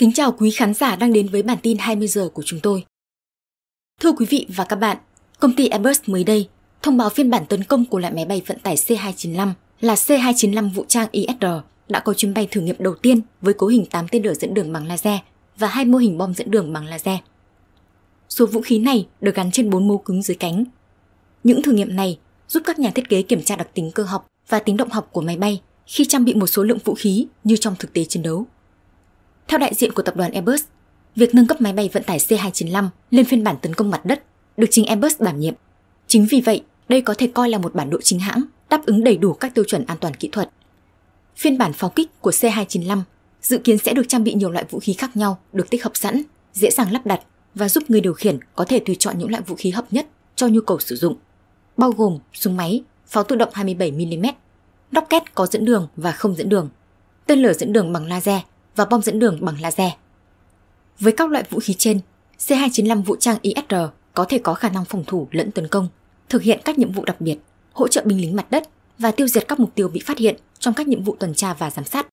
Kính chào quý khán giả đang đến với bản tin 20 giờ của chúng tôi. Thưa quý vị và các bạn, công ty Airbus mới đây thông báo phiên bản tấn công của loại máy bay vận tải C295 là C295 vũ trang ISR e đã có chuyến bay thử nghiệm đầu tiên với cấu hình 8 tên lửa dẫn đường bằng laser và hai mô hình bom dẫn đường bằng laser. Số vũ khí này được gắn trên 4 mô cứng dưới cánh. Những thử nghiệm này giúp các nhà thiết kế kiểm tra đặc tính cơ học và tính động học của máy bay khi trang bị một số lượng vũ khí như trong thực tế chiến đấu. Theo đại diện của tập đoàn Airbus, việc nâng cấp máy bay vận tải C295 lên phiên bản tấn công mặt đất được chính Airbus đảm nhiệm. Chính vì vậy, đây có thể coi là một bản đồ chính hãng đáp ứng đầy đủ các tiêu chuẩn an toàn kỹ thuật. Phiên bản pháo kích của C295 dự kiến sẽ được trang bị nhiều loại vũ khí khác nhau được tích hợp sẵn, dễ dàng lắp đặt và giúp người điều khiển có thể tùy chọn những loại vũ khí hợp nhất cho nhu cầu sử dụng, bao gồm súng máy, pháo tự động 27mm, rocket có dẫn đường và không dẫn đường, tên lửa dẫn đường bằng laser và bom dẫn đường bằng laser. Với các loại vũ khí trên, C-295 vũ trang ISR có thể có khả năng phòng thủ lẫn tấn công, thực hiện các nhiệm vụ đặc biệt, hỗ trợ binh lính mặt đất và tiêu diệt các mục tiêu bị phát hiện trong các nhiệm vụ tuần tra và giám sát.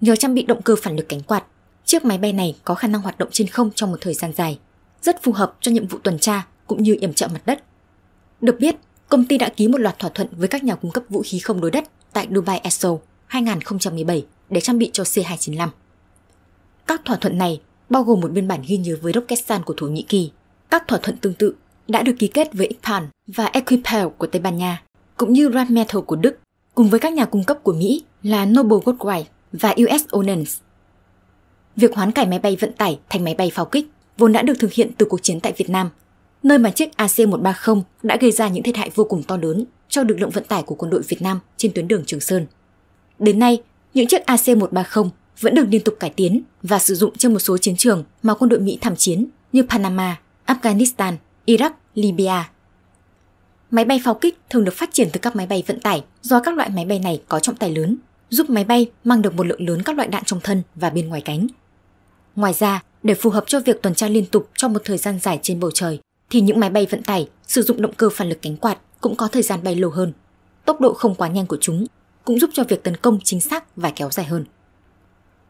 Nhờ trang bị động cơ phản lực cánh quạt, chiếc máy bay này có khả năng hoạt động trên không trong một thời gian dài, rất phù hợp cho nhiệm vụ tuần tra cũng như yểm trợ mặt đất. Được biết, công ty đã ký một loạt thỏa thuận với các nhà cung cấp vũ khí không đối đất tại Dubai Air Show 2017 để trang bị cho C-295. Các thỏa thuận này bao gồm một biên bản ghi nhớ với Roketsan của Thổ Nhĩ Kỳ. Các thỏa thuận tương tự đã được ký kết với Ipan và Equipel của Tây Ban Nha, cũng như Rheinmetall của Đức, cùng với các nhà cung cấp của Mỹ là Noble Goldwyn và US Onens. Việc hoán cải máy bay vận tải thành máy bay pháo kích vốn đã được thực hiện từ cuộc chiến tại Việt Nam, nơi mà chiếc AC-130 đã gây ra những thiệt hại vô cùng to lớn cho lực lượng vận tải của quân đội Việt Nam trên tuyến đường Trường Sơn. Đến nay, những chiếc AC-130 vẫn được liên tục cải tiến và sử dụng trên một số chiến trường mà quân đội Mỹ tham chiến như Panama, Afghanistan, Iraq, Libya. Máy bay pháo kích thường được phát triển từ các máy bay vận tải do các loại máy bay này có trọng tải lớn, giúp máy bay mang được một lượng lớn các loại đạn trong thân và bên ngoài cánh. Ngoài ra, để phù hợp cho việc tuần tra liên tục trong một thời gian dài trên bầu trời, thì những máy bay vận tải sử dụng động cơ phản lực cánh quạt cũng có thời gian bay lâu hơn. Tốc độ không quá nhanh của chúng cũng giúp cho việc tấn công chính xác và kéo dài hơn.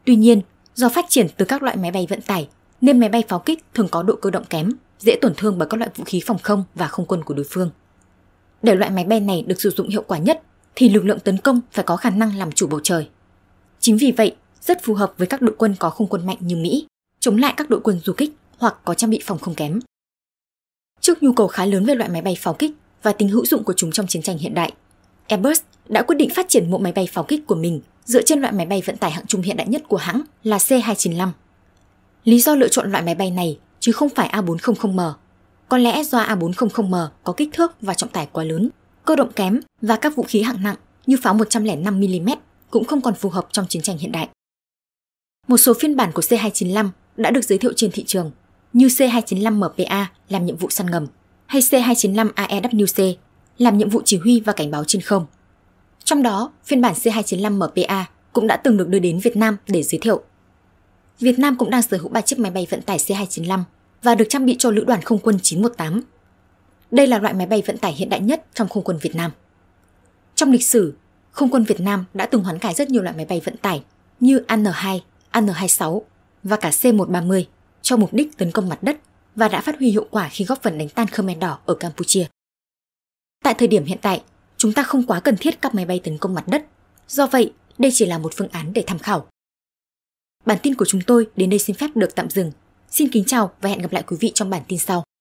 Tuy nhiên, do phát triển từ các loại máy bay vận tải, nên máy bay pháo kích thường có độ cơ động kém, dễ tổn thương bởi các loại vũ khí phòng không và không quân của đối phương. Để loại máy bay này được sử dụng hiệu quả nhất thì lực lượng tấn công phải có khả năng làm chủ bầu trời. Chính vì vậy, rất phù hợp với các đội quân có không quân mạnh như Mỹ, chống lại các đội quân du kích hoặc có trang bị phòng không kém. Trước nhu cầu khá lớn về loại máy bay pháo kích và tính hữu dụng của chúng trong chiến tranh hiện đại, Airbus đã quyết định phát triển mẫu máy bay pháo kích của mình dựa trên loại máy bay vận tải hạng trung hiện đại nhất của hãng là C-295. Lý do lựa chọn loại máy bay này chứ không phải A400M. Có lẽ do A400M có kích thước và trọng tải quá lớn, cơ động kém và các vũ khí hạng nặng như pháo 105mm cũng không còn phù hợp trong chiến tranh hiện đại. Một số phiên bản của C-295 đã được giới thiệu trên thị trường, như C-295MPA làm nhiệm vụ săn ngầm hay C-295AEWC làm nhiệm vụ chỉ huy và cảnh báo trên không. Trong đó, phiên bản C295 MPA cũng đã từng được đưa đến Việt Nam để giới thiệu. Việt Nam cũng đang sở hữu 3 chiếc máy bay vận tải C295 và được trang bị cho Lữ đoàn Không quân 918. Đây là loại máy bay vận tải hiện đại nhất trong không quân Việt Nam. Trong lịch sử, không quân Việt Nam đã từng hoán cải rất nhiều loại máy bay vận tải như An-2, An-26 và cả C-130 cho mục đích tấn công mặt đất và đã phát huy hiệu quả khi góp phần đánh tan Khmer Đỏ ở Campuchia. Tại thời điểm hiện tại, chúng ta không quá cần thiết các máy bay tấn công mặt đất. Do vậy, đây chỉ là một phương án để tham khảo. Bản tin của chúng tôi đến đây xin phép được tạm dừng. Xin kính chào và hẹn gặp lại quý vị trong bản tin sau.